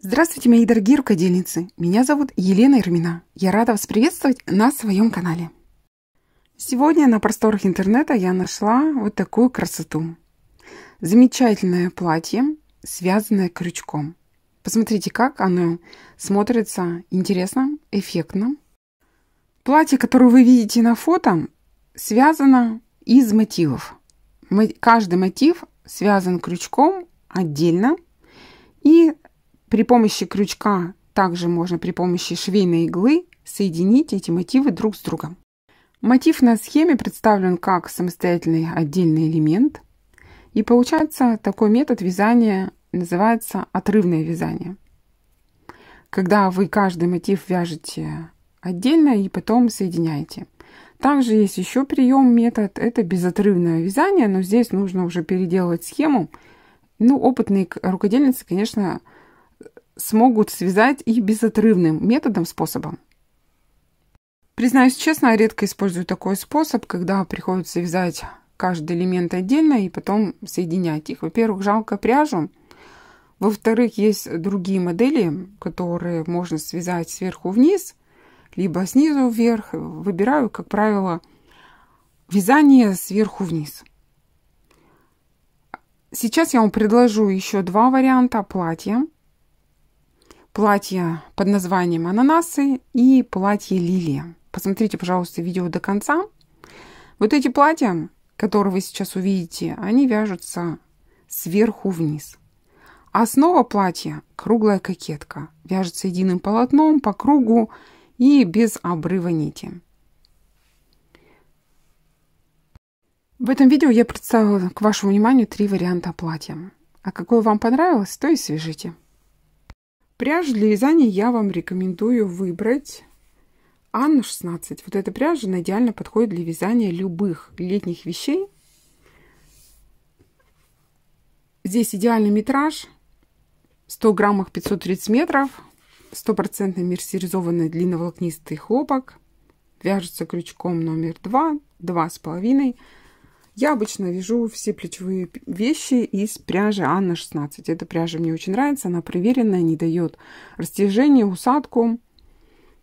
Здравствуйте, мои дорогие рукодельницы! Меня зовут Елена Ермина. Я рада вас приветствовать на своем канале. Сегодня на просторах интернета я нашла вот такую красоту. Замечательное платье, связанное крючком. Посмотрите, как оно смотрится интересно, эффектно. Платье, которое вы видите на фото, связано из мотивов. Каждый мотив связан крючком отдельно и при помощи крючка также можно при помощи швейной иглы соединить эти мотивы друг с другом. Мотив на схеме представлен как самостоятельный отдельный элемент. И получается, такой метод вязания называется отрывное вязание. Когда вы каждый мотив вяжете отдельно и потом соединяете. Также есть еще прием, метод. Это безотрывное вязание, но здесь нужно уже переделывать схему. Ну, опытные рукодельницы, конечно, смогут связать их безотрывным методом, способом. Признаюсь честно, я редко использую такой способ, когда приходится вязать каждый элемент отдельно и потом соединять их. Во-первых, жалко пряжу. Во-вторых, есть другие модели, которые можно связать сверху вниз, либо снизу вверх. Выбираю, как правило, вязание сверху вниз. Сейчас я вам предложу еще два варианта платья платье под названием «Ананасы» и платье «Лилия». Посмотрите, пожалуйста, видео до конца. Вот эти платья, которые вы сейчас увидите, они вяжутся сверху вниз. Основа платья – круглая кокетка. Вяжется единым полотном по кругу и без обрыва нити. В этом видео я представила к вашему вниманию три варианта платья. А какое вам понравилось, то и свяжите. Пряжу для вязания я вам рекомендую выбрать Анна 16. Вот эта пряжа она идеально подходит для вязания любых летних вещей. Здесь идеальный метраж. 100 граммах 530 метров. Стопроцентный мерсеризованный длинноволокнистый хлопок. Вяжется крючком номер 2, 2,5. Я обычно вяжу все плечевые вещи из пряжи Анна 16. Эта пряжа мне очень нравится, она проверенная, не дает растяжения, усадку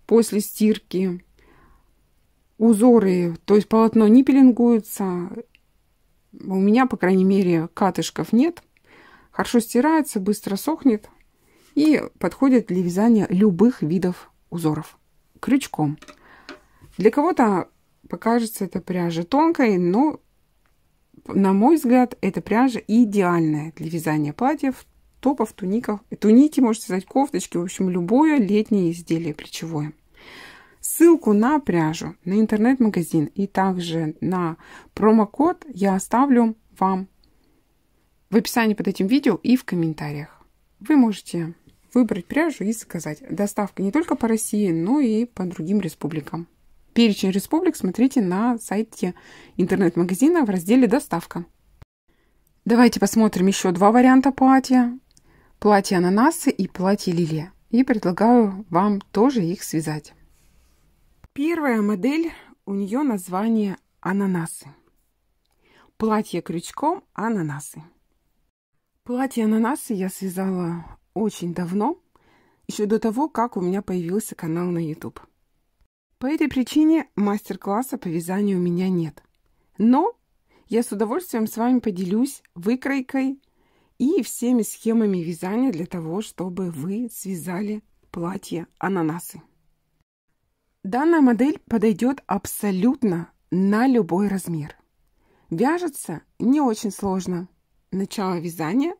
после стирки. Узоры, то есть полотно не пеленгуется. У меня, по крайней мере, катышков нет. Хорошо стирается, быстро сохнет и подходит для вязания любых видов узоров крючком. Для кого-то покажется эта пряжа тонкой, но на мой взгляд, эта пряжа идеальная для вязания платьев, топов, туников, туники, можете сказать, кофточки, в общем, любое летнее изделие плечевое. Ссылку на пряжу, на интернет-магазин и также на промокод я оставлю вам в описании под этим видео и в комментариях. Вы можете выбрать пряжу и заказать. Доставка не только по России, но и по другим республикам. Перечень республик смотрите на сайте интернет-магазина в разделе «Доставка». Давайте посмотрим еще два варианта платья. Платье ананасы и платье лилия. И предлагаю вам тоже их связать. Первая модель, у нее название ананасы. Платье крючком ананасы. Платье ананасы я связала очень давно, еще до того, как у меня появился канал на YouTube. По этой причине мастер-класса по вязанию у меня нет. Но я с удовольствием с вами поделюсь выкройкой и всеми схемами вязания для того, чтобы вы связали платье ананасы. Данная модель подойдет абсолютно на любой размер. Вяжется не очень сложно. Начало вязания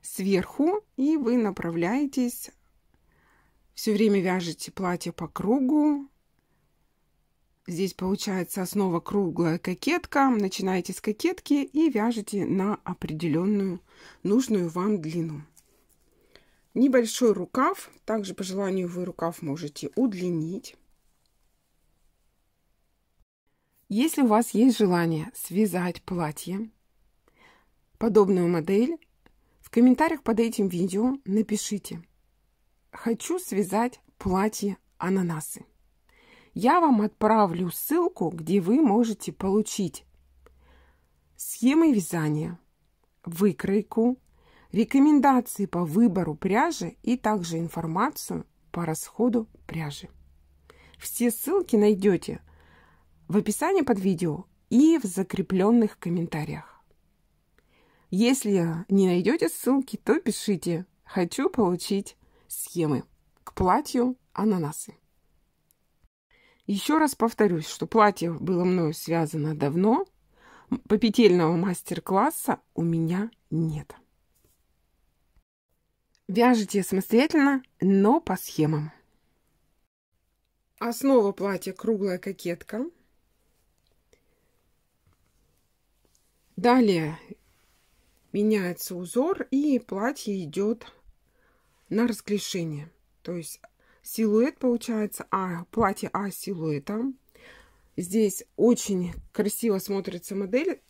сверху, и вы направляетесь, все время вяжете платье по кругу, Здесь получается снова круглая кокетка. Начинаете с кокетки и вяжете на определенную нужную вам длину. Небольшой рукав. Также по желанию вы рукав можете удлинить. Если у вас есть желание связать платье, подобную модель, в комментариях под этим видео напишите «Хочу связать платье ананасы». Я вам отправлю ссылку, где вы можете получить схемы вязания, выкройку, рекомендации по выбору пряжи и также информацию по расходу пряжи. Все ссылки найдете в описании под видео и в закрепленных комментариях. Если не найдете ссылки, то пишите «Хочу получить схемы» к платью ананасы. Еще раз повторюсь, что платье было мною связано давно, попетельного мастер-класса у меня нет. Вяжите самостоятельно, но по схемам. Основа платья круглая кокетка. Далее меняется узор и платье идет на расклешение. То есть Силуэт получается А, платье А силуэта. Здесь очень красиво смотрится модель,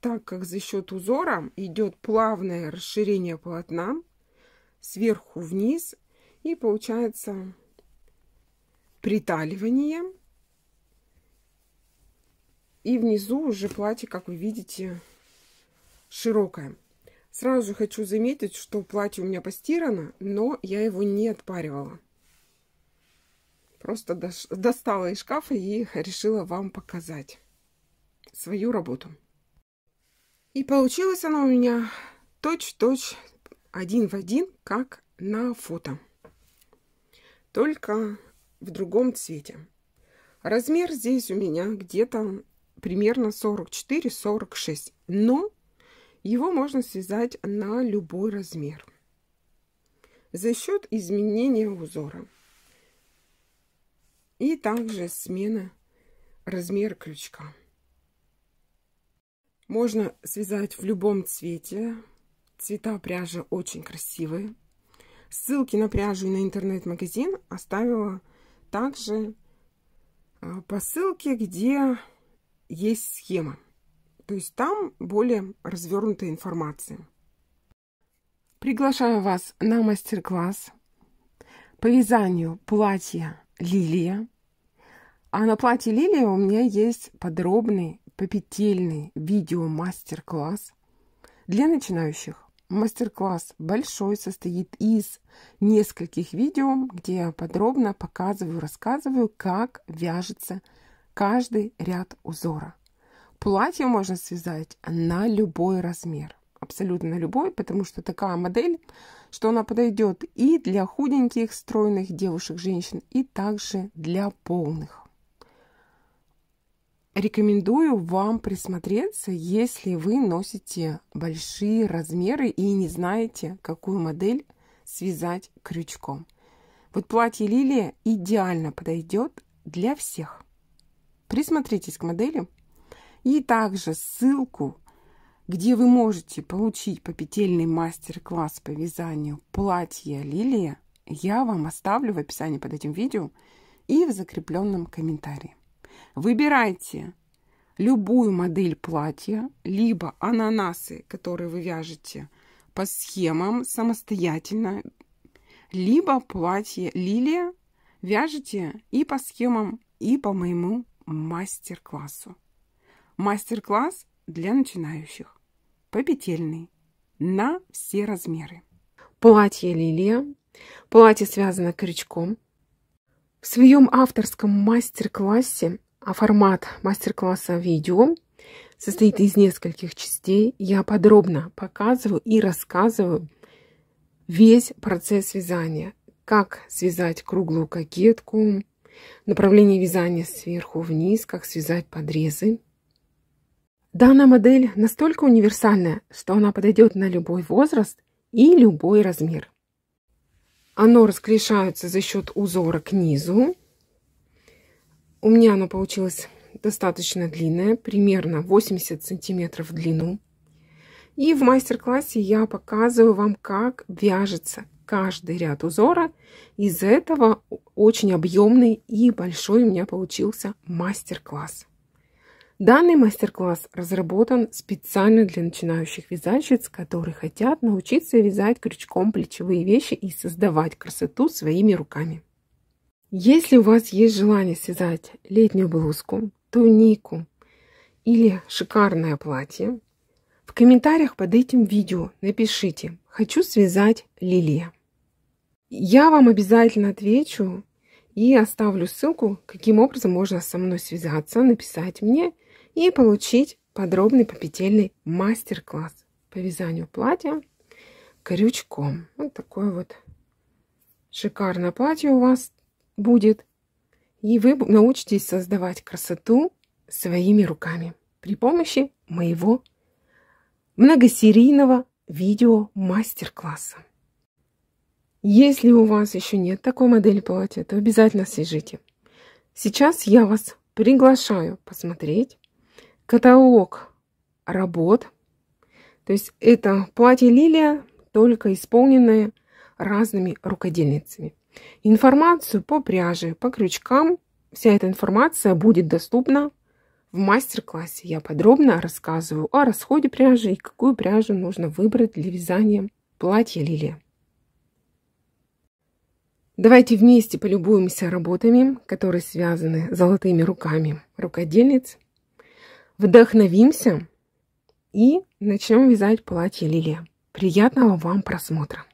так как за счет узора идет плавное расширение полотна сверху вниз. И получается приталивание. И внизу уже платье, как вы видите, широкое. Сразу же хочу заметить, что платье у меня постирано, но я его не отпаривала. Просто достала из шкафа и решила вам показать свою работу. И получилась она у меня точь-точь, один в один, как на фото. Только в другом цвете. Размер здесь у меня где-то примерно 44-46. Но его можно связать на любой размер. За счет изменения узора. И также смена размера крючка. Можно связать в любом цвете. Цвета пряжи очень красивые. Ссылки на пряжу и на интернет-магазин оставила также а, по ссылке, где есть схема. То есть там более развернутая информация. Приглашаю вас на мастер-класс по вязанию платья «Лилия». А на платье лилия у меня есть подробный попетельный видео-мастер-класс для начинающих. Мастер-класс большой состоит из нескольких видео, где я подробно показываю, рассказываю, как вяжется каждый ряд узора. Платье можно связать на любой размер, абсолютно на любой, потому что такая модель, что она подойдет и для худеньких, стройных девушек, женщин, и также для полных. Рекомендую вам присмотреться, если вы носите большие размеры и не знаете, какую модель связать крючком. Вот платье лилия идеально подойдет для всех. Присмотритесь к модели. И также ссылку, где вы можете получить попетельный мастер-класс по вязанию платья лилия, я вам оставлю в описании под этим видео и в закрепленном комментарии. Выбирайте любую модель платья, либо ананасы, которые вы вяжете по схемам самостоятельно, либо платье лилия вяжете и по схемам, и по моему мастер-классу. Мастер-класс для начинающих, побетельный, на все размеры. Платье лилия. Платье связано крючком. В своем авторском мастер-классе, а формат мастер-класса видео состоит из нескольких частей, я подробно показываю и рассказываю весь процесс вязания. Как связать круглую кокетку, направление вязания сверху вниз, как связать подрезы. Данная модель настолько универсальная, что она подойдет на любой возраст и любой размер. Оно раскрешается за счет узора к низу. У меня оно получилось достаточно длинное, примерно 80 сантиметров в длину. И в мастер-классе я показываю вам, как вяжется каждый ряд узора. Из этого очень объемный и большой у меня получился мастер-класс. Данный мастер-класс разработан специально для начинающих вязальщиц, которые хотят научиться вязать крючком плечевые вещи и создавать красоту своими руками. Если у вас есть желание связать летнюю блузку, тунику или шикарное платье, в комментариях под этим видео напишите «Хочу связать лилия». Я вам обязательно отвечу и оставлю ссылку, каким образом можно со мной связаться, написать мне и получить подробный попетельный мастер-класс по вязанию платья крючком. Вот такое вот шикарное платье у вас будет. И вы научитесь создавать красоту своими руками при помощи моего многосерийного видео мастер-класса. Если у вас еще нет такой модели платья, то обязательно свяжите. Сейчас я вас приглашаю посмотреть каталог работ. То есть это платье лилия, только исполненное разными рукодельницами. Информацию по пряже, по крючкам, вся эта информация будет доступна в мастер-классе. Я подробно рассказываю о расходе пряжи и какую пряжу нужно выбрать для вязания платья лилия. Давайте вместе полюбуемся работами, которые связаны золотыми руками рукодельниц Вдохновимся и начнем вязать платье лилия. Приятного вам просмотра!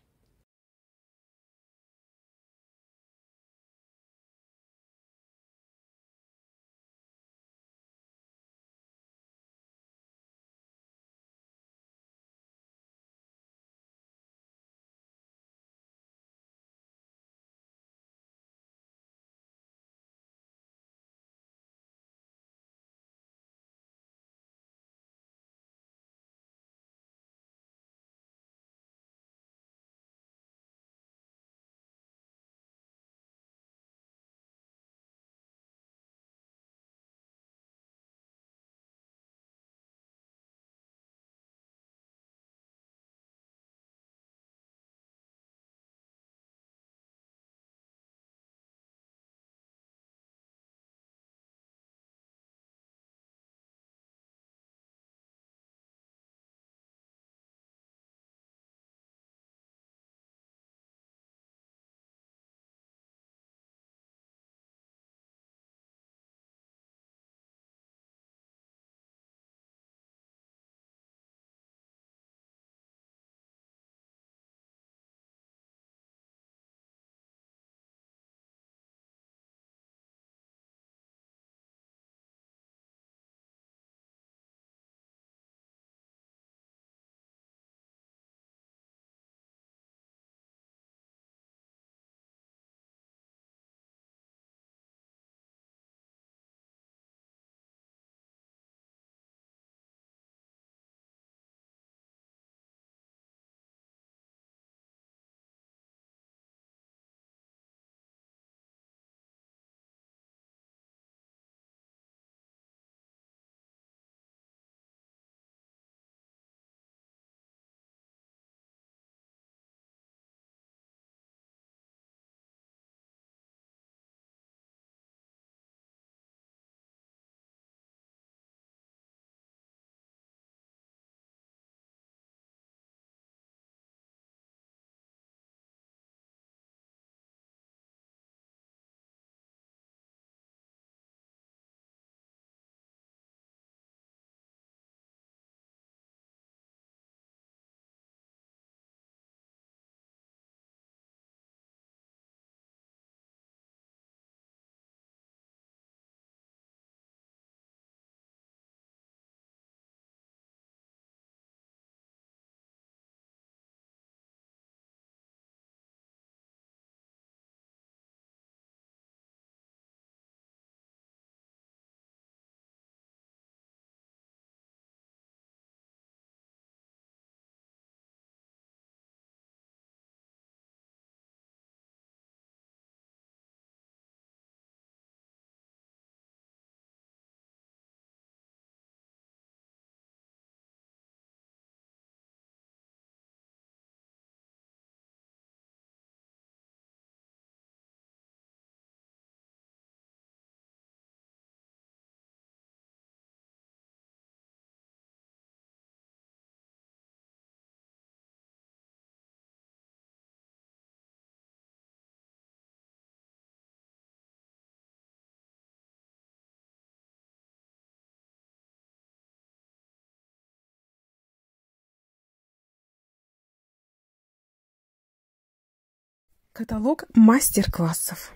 Каталог мастер-классов.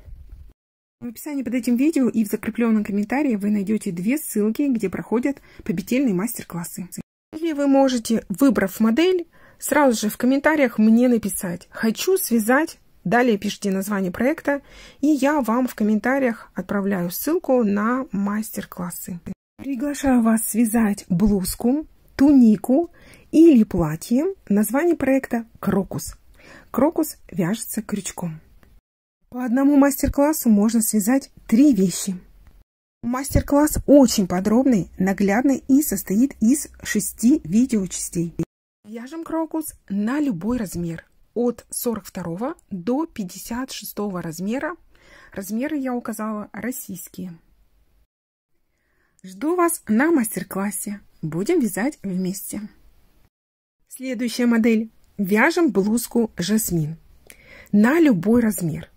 В описании под этим видео и в закрепленном комментарии вы найдете две ссылки, где проходят победительные мастер-классы. Или вы можете, выбрав модель, сразу же в комментариях мне написать «Хочу связать», далее пишите название проекта, и я вам в комментариях отправляю ссылку на мастер-классы. Приглашаю вас связать блузку, тунику или платье, название проекта «Крокус». Крокус вяжется крючком. По одному мастер-классу можно связать три вещи. Мастер-класс очень подробный, наглядный и состоит из шести видеочастей. Вяжем крокус на любой размер, от 42 до 56 размера. Размеры я указала российские. Жду вас на мастер-классе. Будем вязать вместе. Следующая модель Вяжем блузку «Жасмин» на любой размер.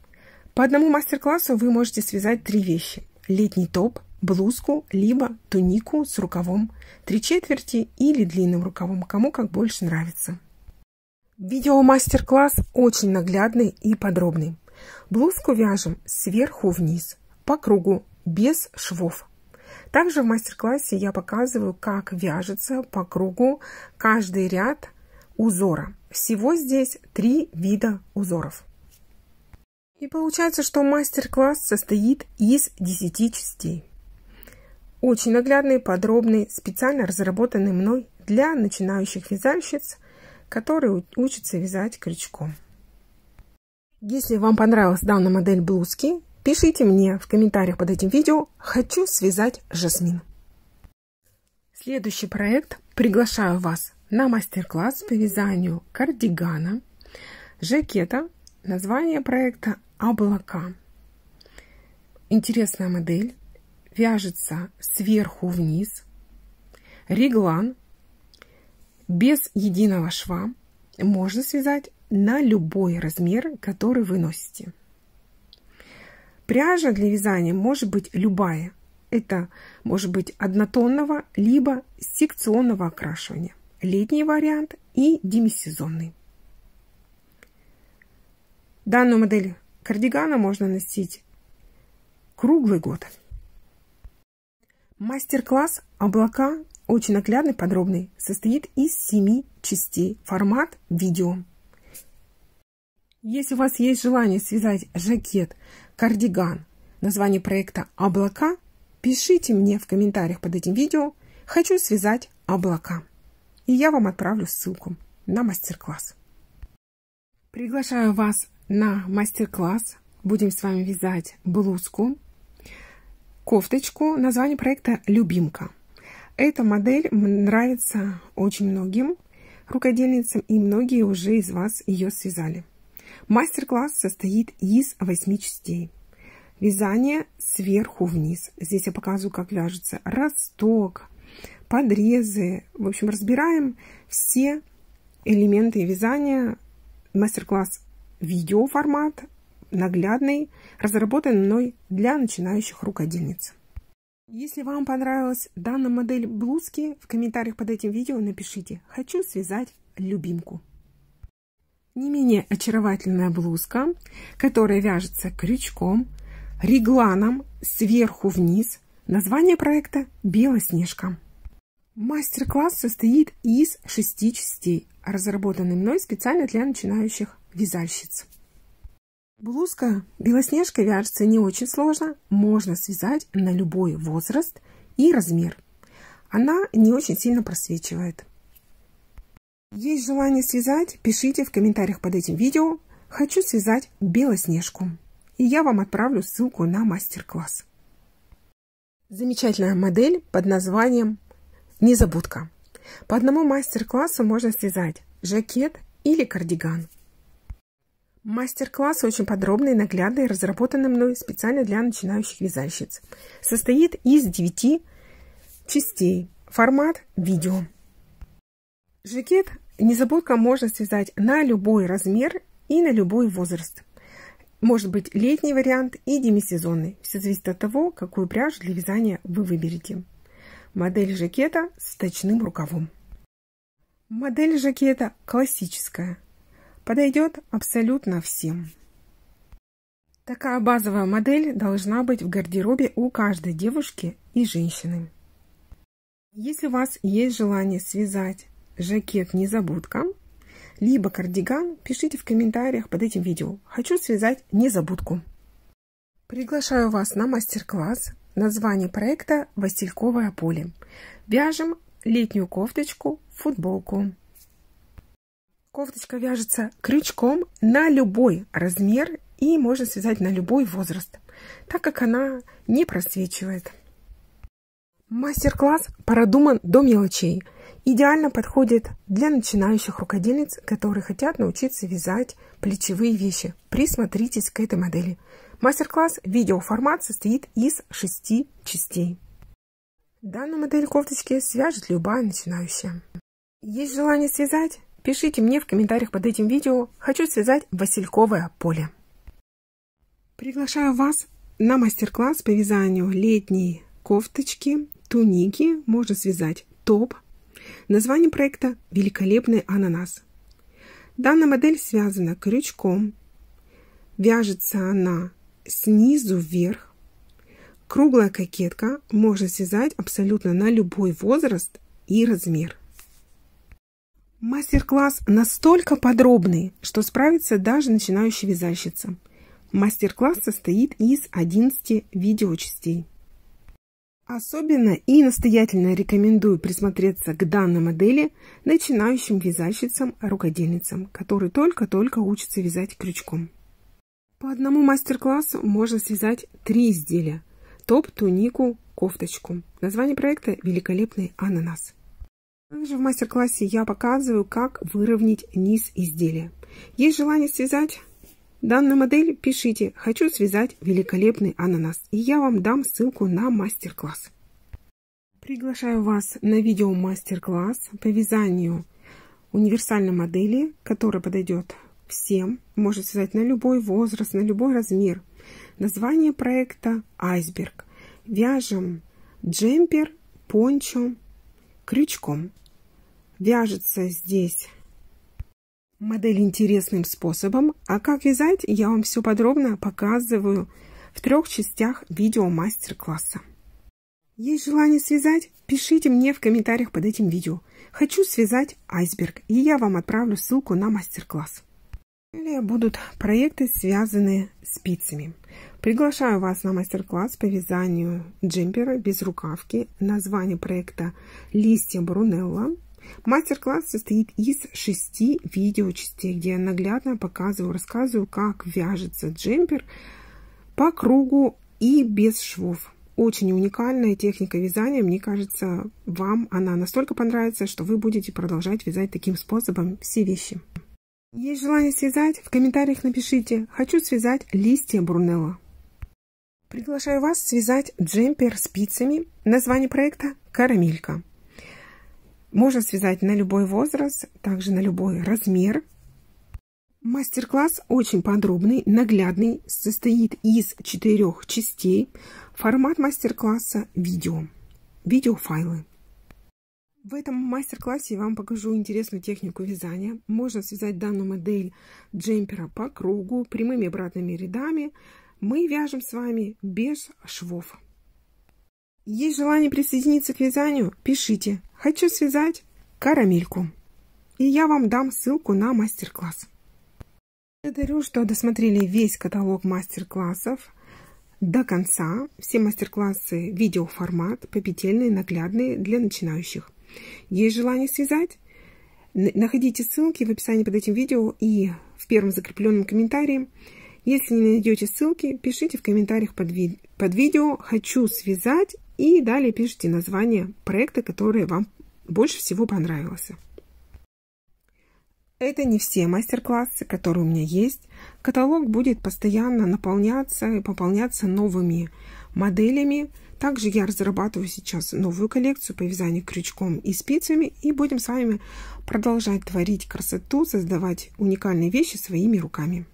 По одному мастер-классу вы можете связать три вещи. Летний топ, блузку, либо тунику с рукавом три четверти или длинным рукавом, кому как больше нравится. Видео мастер-класс очень наглядный и подробный. Блузку вяжем сверху вниз, по кругу, без швов. Также в мастер-классе я показываю, как вяжется по кругу каждый ряд узора. Всего здесь три вида узоров. И получается, что мастер-класс состоит из 10 частей. Очень наглядный, подробный, специально разработанный мной для начинающих вязальщиц, которые учатся вязать крючком. Если вам понравилась данная модель блузки, пишите мне в комментариях под этим видео «Хочу связать жасмин». Следующий проект приглашаю вас на мастер-класс по вязанию кардигана, жакета. Название проекта «Облака». Интересная модель. Вяжется сверху вниз. Реглан. Без единого шва. Можно связать на любой размер, который вы носите. Пряжа для вязания может быть любая. Это может быть однотонного, либо секционного окрашивания летний вариант и демисезонный. Данную модель кардигана можно носить круглый год. Мастер-класс «Облака» очень наглядный, подробный, состоит из семи частей, формат видео. Если у вас есть желание связать жакет, кардиган, название проекта «Облака», пишите мне в комментариях под этим видео «Хочу связать облака» и я вам отправлю ссылку на мастер-класс. Приглашаю вас на мастер-класс. Будем с вами вязать блузку, кофточку. Название проекта «Любимка». Эта модель нравится очень многим рукодельницам, и многие уже из вас ее связали. Мастер-класс состоит из 8 частей. Вязание сверху вниз. Здесь я показываю, как вяжется росток, подрезы. В общем, разбираем все элементы вязания. Мастер-класс видеоформат, наглядный, разработан мной для начинающих рукодельниц. Если вам понравилась данная модель блузки, в комментариях под этим видео напишите «Хочу связать любимку». Не менее очаровательная блузка, которая вяжется крючком, регланом сверху вниз. Название проекта «Белоснежка». Мастер-класс состоит из шести частей, разработанный мной специально для начинающих вязальщиц. Блузка белоснежка вяжется не очень сложно, можно связать на любой возраст и размер. Она не очень сильно просвечивает. Есть желание связать? Пишите в комментариях под этим видео. Хочу связать белоснежку. И я вам отправлю ссылку на мастер-класс. Замечательная модель под названием Незабудка. По одному мастер-классу можно связать жакет или кардиган. Мастер-класс очень подробный и наглядный, разработанный мной специально для начинающих вязальщиц. Состоит из 9 частей. Формат видео. Жакет незабудка можно связать на любой размер и на любой возраст. Может быть летний вариант и демисезонный. Все зависит от того, какую пряжу для вязания вы выберете. Модель жакета с точным рукавом. Модель жакета классическая. Подойдет абсолютно всем. Такая базовая модель должна быть в гардеробе у каждой девушки и женщины. Если у вас есть желание связать жакет-незабудка, либо кардиган, пишите в комментариях под этим видео. Хочу связать незабудку. Приглашаю вас на мастер-класс Название проекта «Васильковое поле». Вяжем летнюю кофточку, футболку. Кофточка вяжется крючком на любой размер и можно связать на любой возраст, так как она не просвечивает. Мастер-класс продуман до мелочей. Идеально подходит для начинающих рукодельниц, которые хотят научиться вязать плечевые вещи. Присмотритесь к этой модели. Мастер-класс видеоформат состоит из шести частей. Данную модель кофточки свяжет любая начинающая. Есть желание связать? Пишите мне в комментариях под этим видео. Хочу связать васильковое поле. Приглашаю вас на мастер-класс по вязанию летней кофточки, туники. Можно связать топ. Название проекта «Великолепный ананас». Данная модель связана крючком. Вяжется она снизу вверх. Круглая кокетка можно связать абсолютно на любой возраст и размер. Мастер-класс настолько подробный, что справится даже начинающая вязальщица. Мастер-класс состоит из 11 видеочастей. Особенно и настоятельно рекомендую присмотреться к данной модели начинающим вязальщицам-рукодельницам, которые только-только учатся вязать крючком. По одному мастер-классу можно связать три изделия. Топ, тунику, кофточку. Название проекта «Великолепный ананас». Также в мастер-классе я показываю, как выровнять низ изделия. Есть желание связать данную модель? Пишите «Хочу связать великолепный ананас» и я вам дам ссылку на мастер-класс. Приглашаю вас на видео мастер-класс по вязанию универсальной модели, которая подойдет всем, может сказать, на любой возраст, на любой размер. Название проекта «Айсберг». Вяжем джемпер, пончо, крючком. Вяжется здесь модель интересным способом. А как вязать, я вам все подробно показываю в трех частях видео мастер-класса. Есть желание связать? Пишите мне в комментариях под этим видео. Хочу связать айсберг, и я вам отправлю ссылку на мастер-класс. Далее будут проекты, связанные спицами. Приглашаю вас на мастер-класс по вязанию джемпера без рукавки. Название проекта «Листья Брунелла». Мастер-класс состоит из шести видеочастей, где я наглядно показываю, рассказываю, как вяжется джемпер по кругу и без швов. Очень уникальная техника вязания. Мне кажется, вам она настолько понравится, что вы будете продолжать вязать таким способом все вещи. Есть желание связать? В комментариях напишите «Хочу связать листья брунелла». Приглашаю вас связать джемпер спицами. Название проекта «Карамелька». Можно связать на любой возраст, также на любой размер. Мастер-класс очень подробный, наглядный, состоит из четырех частей. Формат мастер-класса – видео, видеофайлы. В этом мастер-классе я вам покажу интересную технику вязания. Можно связать данную модель джемпера по кругу, прямыми обратными рядами. Мы вяжем с вами без швов. Есть желание присоединиться к вязанию? Пишите. Хочу связать карамельку. И я вам дам ссылку на мастер-класс. Благодарю, что досмотрели весь каталог мастер-классов до конца. Все мастер-классы видеоформат, попетельные, наглядные для начинающих. Есть желание связать? Находите ссылки в описании под этим видео и в первом закрепленном комментарии. Если не найдете ссылки, пишите в комментариях под, ви под видео «Хочу связать» и далее пишите название проекта, который вам больше всего понравился. Это не все мастер-классы, которые у меня есть. Каталог будет постоянно наполняться и пополняться новыми моделями, также я разрабатываю сейчас новую коллекцию по вязанию крючком и спицами. И будем с вами продолжать творить красоту, создавать уникальные вещи своими руками.